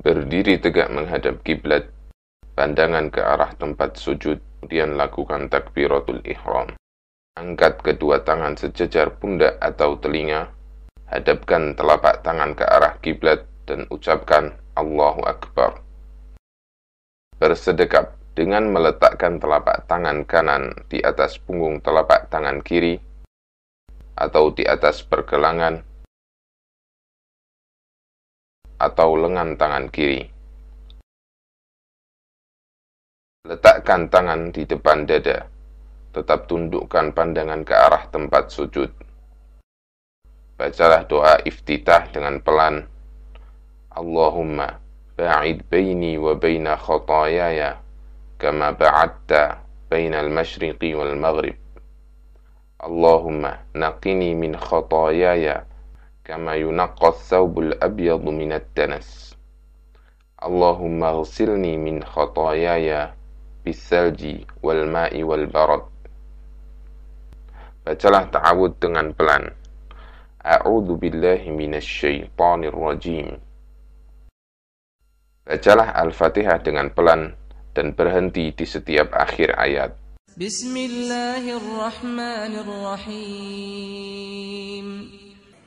berdiri tegak menghadap kiblat, pandangan ke arah tempat sujud, kemudian lakukan takbiratul ihram. Angkat kedua tangan sejajar pundak atau telinga, hadapkan telapak tangan ke arah kiblat dan ucapkan Allahu Akbar. Bersedekap dengan meletakkan telapak tangan kanan di atas punggung telapak tangan kiri atau di atas pergelangan atau lengan tangan kiri. Letakkan tangan di depan dada, tetap tundukkan pandangan ke arah tempat sujud. Bacalah doa iftitah dengan pelan. Allahumma ba'id baini wa baina khotoyaya kama ba'adta baina al-mashriqi wal-maghrib. Allahumma naqini min khotoyaya kama yunaqqas thawbul abyadu minat danas. Allahumma ghsilni min khotoyaya bisalji wal ma'i wal barad. Bacalah ta'awud dengan pelan. A'udzu billahi minasyaitonir rajim. Bacalah Al-Fatihah dengan pelan dan berhenti di setiap akhir ayat. Bismillahirrahmanirrahim.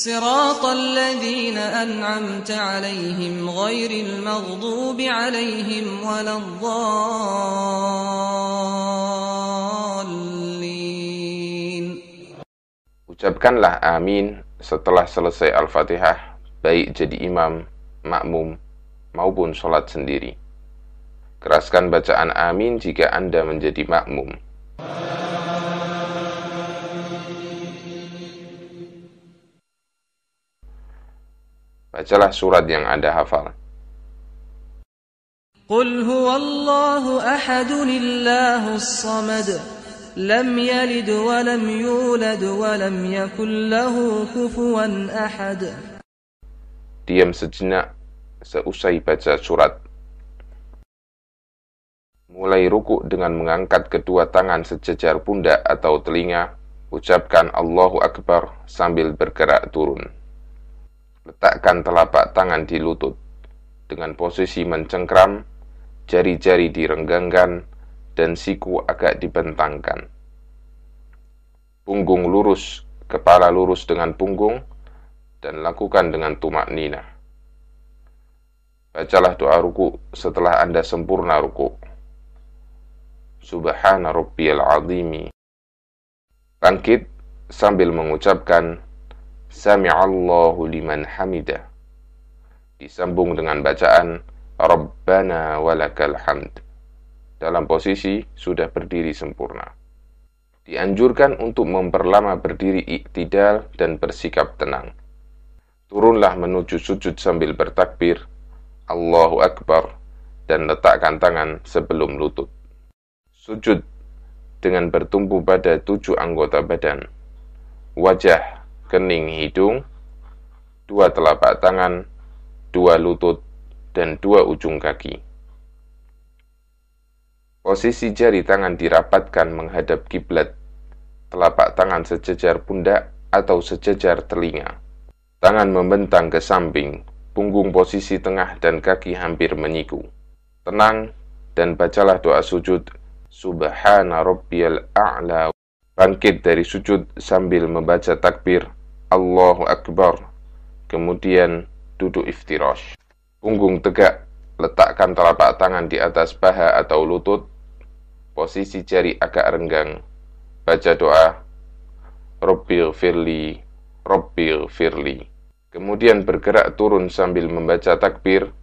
صراط الذين أنعمت عليهم غير المغضوب عليهم ولا الضالين Ucapkanlah amin setelah selesai Al-Fatihah, baik jadi imam, makmum, maupun sholat sendiri. Keraskan bacaan amin jika Anda menjadi makmum. Bacalah surat yang Anda hafal. Qul huwallahu ahadun illahus samad. Lam yalid wa lam yulad wa lam yakul lahu kufuwan ahad. Diam sejenak seusai baca surat. Mulai rukuk dengan mengangkat kedua tangan sejajar pundak atau telinga, ucapkan Allahu Akbar sambil bergerak turun. Letakkan telapak tangan di lutut dengan posisi mencengkram, jari-jari direnggangkan, dan siku agak dibentangkan. Punggung lurus, kepala lurus dengan punggung, dan lakukan dengan tumak nina. Bacalah doa ruku setelah Anda sempurna ruku. Subhana rabbiyal azimi. Bangkit sambil mengucapkan Sami'allahu liman hamidah. Disambung dengan bacaan Rabbana walakal hamd. Dalam posisi sudah berdiri sempurna. Dianjurkan untuk memperlama berdiri iktidal dan bersikap tenang. Turunlah menuju sujud sambil bertakbir, Allahu Akbar, dan letakkan tangan sebelum lutut. Sujud dengan bertumpu pada tujuh anggota badan, wajah, kening hidung, dua telapak tangan, dua lutut, dan dua ujung kaki. Posisi jari tangan dirapatkan menghadap kiblat, telapak tangan sejajar pundak atau sejajar telinga. Tangan membentang ke samping, punggung posisi tengah dan kaki hampir menyiku. Tenang dan bacalah doa sujud Subhana Rabbiyal A'la Bangkit dari sujud sambil membaca takbir Allahu Akbar, kemudian duduk iftirash. Punggung tegak, letakkan telapak tangan di atas paha atau lutut, posisi jari agak renggang. Baca doa, Robbir Firli, Robbir Firli. Kemudian bergerak turun sambil membaca takbir,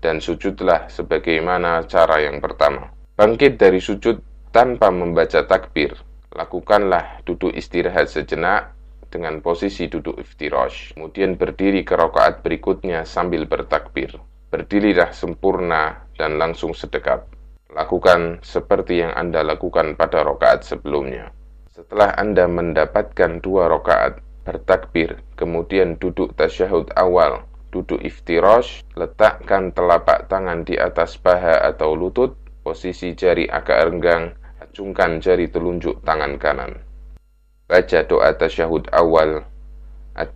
dan sujudlah sebagaimana cara yang pertama. Bangkit dari sujud tanpa membaca takbir. Lakukanlah duduk istirahat sejenak dengan posisi duduk iftirosh, Kemudian berdiri ke rokaat berikutnya sambil bertakbir. Berdirilah sempurna dan langsung sedekap. Lakukan seperti yang Anda lakukan pada rokaat sebelumnya. Setelah Anda mendapatkan dua rokaat, bertakbir, kemudian duduk tasyahud awal, duduk iftirosh, letakkan telapak tangan di atas paha atau lutut, posisi jari agak renggang, acungkan jari telunjuk tangan kanan baca doa tasyahud awal at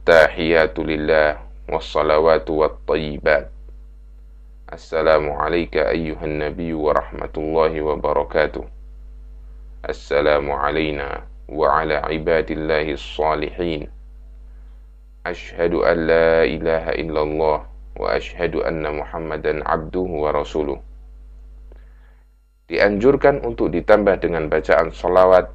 lillah Wassalawatu wat-tayyibat ayyuhan nabiyyu wa rahmatullahi wa barakatuh Assalamu alayna wa ala ibadillahi salihin Ashhadu an la ilaha illallah Wa anna muhammadan abduhu wa rasuluh Dianjurkan untuk ditambah dengan bacaan salawat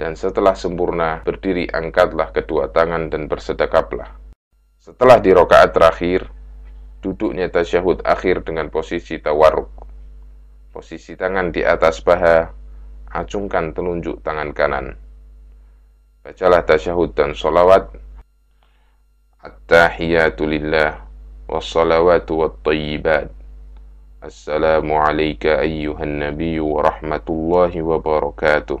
dan setelah sempurna berdiri angkatlah kedua tangan dan bersedekaplah. Setelah di rokaat terakhir, duduknya tasyahud akhir dengan posisi tawaruk. Posisi tangan di atas paha, acungkan telunjuk tangan kanan. Bacalah tasyahud dan solawat. at tahiyyatu lillah wassalawatu wat-tayyibat. ayyuhan nabiyyu wa rahmatullahi wa barakatuh.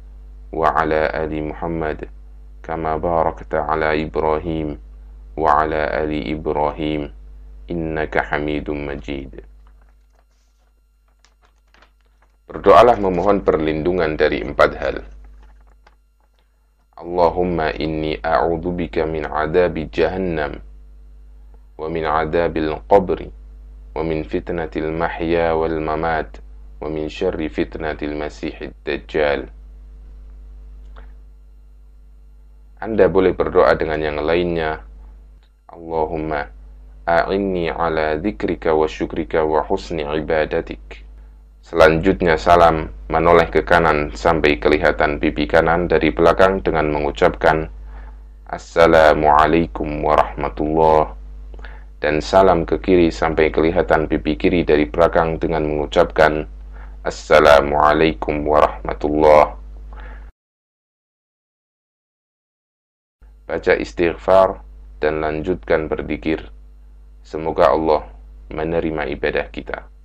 وعلى آل محمد كما باركت على إبراهيم وعلى آل إبراهيم إنك حميد مجيد Berdoalah memohon perlindungan dari empat hal. Allahumma inni a'udzubika min adabi jahannam wa min adabil qabri wa min fitnatil mahya wal mamat wa min syarri fitnatil masihid dajjal. Anda boleh berdoa dengan yang lainnya. Allahumma a'inni ala dzikrika wa syukrika wa husni ibadatik. Selanjutnya salam menoleh ke kanan sampai kelihatan pipi kanan dari belakang dengan mengucapkan Assalamualaikum warahmatullah dan salam ke kiri sampai kelihatan pipi kiri dari belakang dengan mengucapkan Assalamualaikum warahmatullah baca istighfar, dan lanjutkan berdikir Semoga Allah menerima ibadah kita.